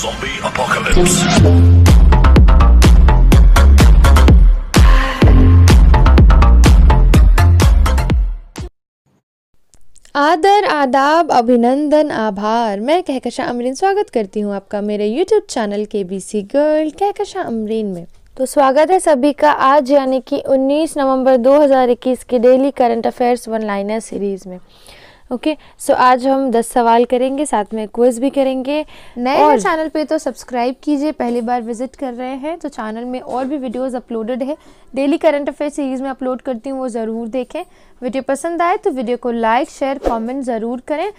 Zombie Apocalypse. आदर आदाब अभिनंदन आभार मैं कहकशा अमरीन स्वागत करती हूँ आपका मेरे यूट्यूब चैनल के B C girl Kahkasha Amreen में तो स्वागत है सभी का आज यानी कि 19 नवंबर 2021 के daily current affairs one liner series में ओके okay? सो so, आज हम दस सवाल करेंगे साथ में क्विज भी करेंगे नए और... चैनल पे तो सब्सक्राइब कीजिए पहली बार विजिट कर रहे हैं तो चैनल में और भी वीडियोस अपलोडेड है डेली करंट अफेयर सीरीज़ में अपलोड करती हूँ वो ज़रूर देखें वीडियो पसंद आए तो वीडियो को लाइक शेयर कॉमेंट ज़रूर करें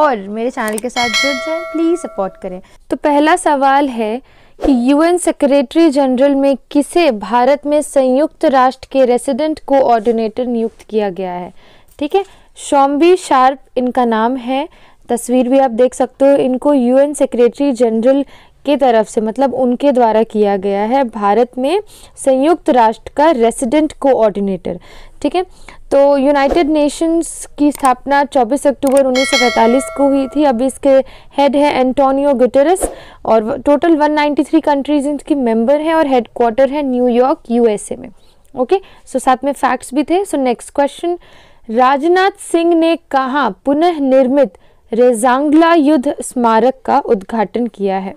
और मेरे चैनल के साथ जुड़ जाए प्लीज़ सपोर्ट करें तो पहला सवाल है कि यूएन सेक्रेटरी जनरल में किसे भारत में संयुक्त राष्ट्र के रेसिडेंट कोऑर्डिनेटर नियुक्त किया गया है ठीक है शॉम्बी शार्प इनका नाम है तस्वीर भी आप देख सकते हो इनको यूएन सेक्रेटरी जनरल के तरफ से मतलब उनके द्वारा किया गया है भारत में संयुक्त राष्ट्र का रेसिडेंट कोऑर्डिनेटर ठीक है तो यूनाइटेड नेशंस की स्थापना 24 अक्टूबर 1945 को हुई थी अभी इसके हेड है एंटोनियो गुटेरस और टोटल 193 कंट्रीज इनकी मेंबर हैं और हेडक्वार्टर है न्यूयॉर्क यूएसए में ओके सो साथ में फैक्ट्स भी थे so next question Rajnath Singh ने कहा पुनः निर्मित रेजांगला युद्ध स्मारक का उद्घाटन किया है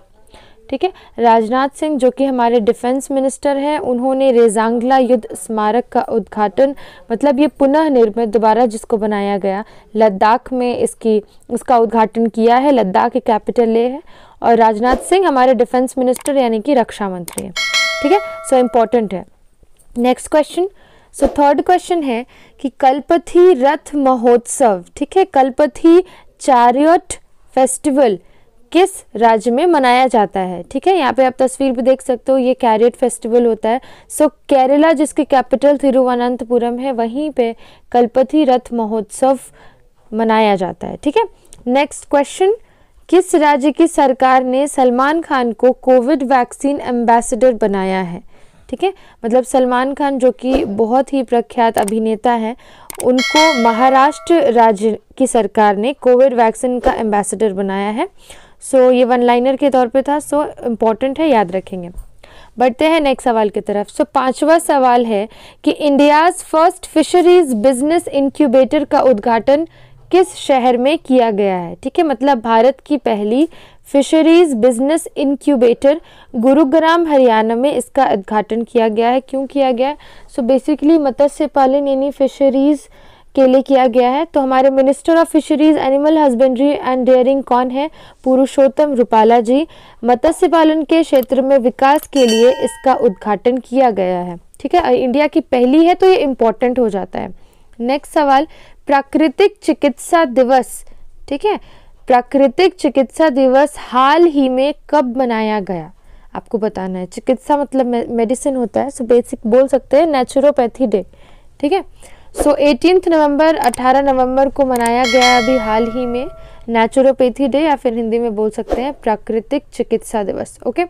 ठीक है राजनाथ सिंह जो कि हमारे डिफेंस मिनिस्टर हैं उन्होंने रेजांगला युद्ध स्मारक का उद्घाटन मतलब ये पुनः निर्मित दोबारा जिसको बनाया गया लद्दाख में इसकी उसका उद्घाटन किया है लद्दाख की कैपिटल ले है और राजनाथ सिंह हमारे डिफेंस मिनिस्टर यानी कि रक्षा मंत्री हैं ठीक है सो so, इम्पॉर्टेंट है next question so third question है कि कल्पथी रथ महोत्सव ठीक है कल्पथी चैरियट फेस्टिवल किस राज्य में मनाया जाता है ठीक है यहाँ पे आप तस्वीर भी देख सकते हो ये कैरियट फेस्टिवल होता है सो so, केरला जिसकी कैपिटल तिरुवनंतपुरम है वहीं पे कल्पथी रथ महोत्सव मनाया जाता है ठीक है नेक्स्ट क्वेश्चन किस राज्य की सरकार ने सलमान खान को कोविड वैक्सीन एम्बेसडर बनाया है ठीक है मतलब सलमान खान जो कि बहुत ही प्रख्यात अभिनेता हैं उनको महाराष्ट्र राज्य की सरकार ने कोविड वैक्सीन का एम्बेसडर बनाया है सो so, ये वन लाइनर के तौर पे था सो so, इम्पॉर्टेंट है याद रखेंगे बढ़ते हैं नेक्स्ट सवाल की तरफ सो so, पांचवा सवाल है कि India's first fisheries business incubator का उद्घाटन किस शहर में किया गया है ठीक है मतलब भारत की पहली fisheries business incubator Gurugram Haryana में इसका उद्घाटन किया गया है क्यों किया गया है सो बेसिकली मत्स्य पालन यानी फिशरीज़ के लिए किया गया है तो हमारे minister of fisheries animal husbandry and dairying कौन है पुरुषोत्तम रूपाला जी मत्स्य पालन के क्षेत्र में विकास के लिए इसका उद्घाटन किया गया है ठीक है इंडिया की पहली है तो ये इम्पोर्टेंट हो जाता है नेक्स्ट सवाल प्राकृतिक चिकित्सा दिवस ठीक है प्राकृतिक चिकित्सा दिवस हाल ही में कब मनाया गया आपको बताना है चिकित्सा मतलब मेडिसिन होता है सो so बेसिक बोल सकते हैं नेचुरोपैथी डे ठीक है सो एटीन नवंबर 18 नवंबर को मनाया गया अभी हाल ही में नेचुरोपैथी डे या फिर हिंदी में बोल सकते हैं प्राकृतिक चिकित्सा दिवस ओके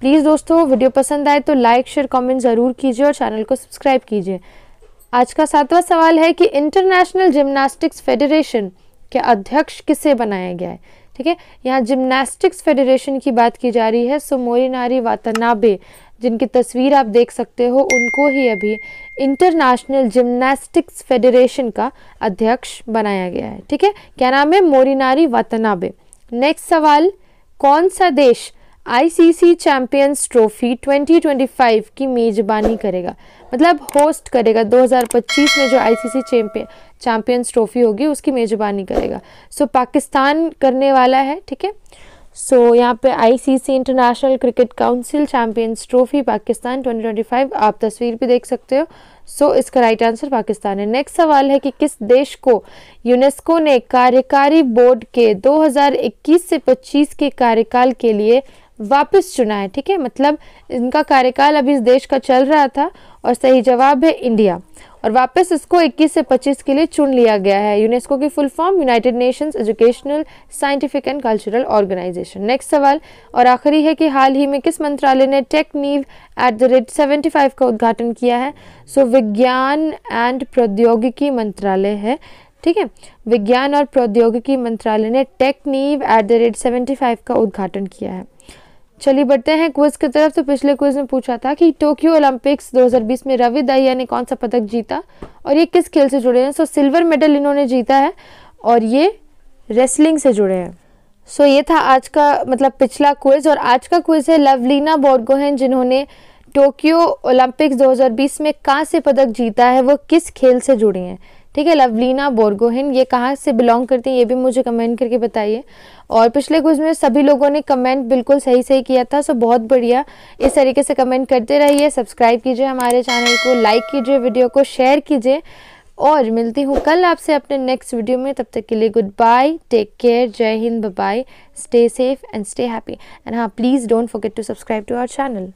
प्लीज़ दोस्तों वीडियो पसंद आए तो लाइक शेयर कमेंट ज़रूर कीजिए और चैनल को सब्सक्राइब कीजिए आज का सातवां सवाल है कि इंटरनेशनल जिम्नास्टिक्स फेडरेशन के अध्यक्ष किसे बनाया गया है ठीक है यहाँ जिम्नास्टिक्स फेडरेशन की बात की जा रही है सो मोरिनारी वातानाबे जिनकी तस्वीर आप देख सकते हो उनको ही अभी इंटरनेशनल जिम्नास्टिक्स फेडरेशन का अध्यक्ष बनाया गया है ठीक है क्या नाम है मोरिनारी वातनाबे नेक्स्ट सवाल कौन सा देश आईसीसी चैंपियंस ट्रॉफी 2025 की मेज़बानी करेगा मतलब होस्ट करेगा 2025 में जो आईसीसी चैंपियन चैंपियंस ट्रॉफी होगी उसकी मेज़बानी करेगा सो so, पाकिस्तान करने वाला है ठीक है सो so, यहाँ पे ICC International Cricket Council champions trophy Pakistan 2025 आप तस्वीर भी देख सकते हो सो so, इसका राइट आंसर पाकिस्तान है नेक्स्ट सवाल है कि किस देश को यूनेस्को ने कार्यकारी बोर्ड के 2021 से 25 के कार्यकाल के लिए वापस चुना है ठीक है मतलब इनका कार्यकाल अभी इस देश का चल रहा था और सही जवाब है इंडिया और वापस इसको 21 से 25 के लिए चुन लिया गया है यूनेस्को की full form United Nations Educational Scientific and Cultural Organization next सवाल और आखिरी है कि हाल ही में किस मंत्रालय ने टेक नीव एट द रेट सेवेंटी का उद्घाटन किया है सो so, विज्ञान एंड प्रौद्योगिकी मंत्रालय है ठीक है विज्ञान और प्रौद्योगिकी मंत्रालय ने टेक नीव एट द रेट सेवेंटी का उद्घाटन किया है चलिए बढ़ते हैं क्विज की तरफ तो पिछले क्विज में पूछा था कि टोक्यो ओलंपिक्स 2020 में रवि दहिया ने कौन सा पदक जीता और ये किस खेल से जुड़े हैं सो सिल्वर मेडल इन्होंने जीता है और ये रेसलिंग से जुड़े हैं सो ये था आज का मतलब पिछला क्विज और आज का क्विज है लवलीना बोर्गोहन जिन्होंने टोक्यो ओलंपिक्स 2020 में कहाँ से पदक जीता है वो किस खेल से जुड़ी हैं ठीक है लवलीना बोरगोहिन ये कहाँ से बिलोंग करती है ये भी मुझे कमेंट करके बताइए और पिछले कुछ में सभी लोगों ने कमेंट बिल्कुल सही सही किया था सो बहुत बढ़िया इस तरीके से कमेंट करते रहिए सब्सक्राइब कीजिए हमारे चैनल को लाइक कीजिए वीडियो को शेयर कीजिए और मिलती हूँ कल आपसे अपने नेक्स्ट वीडियो में तब तक के लिए गुड बाय टेक केयर जय हिंद bye stay safe and stay happy and हाँ please don't forget to subscribe to our channel